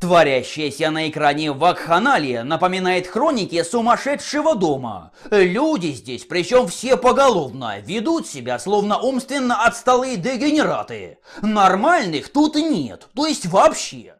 Творящаяся на экране вакханалия напоминает хроники сумасшедшего дома. Люди здесь, причем все поголовно, ведут себя словно умственно отсталые дегенераты. Нормальных тут нет, то есть вообще.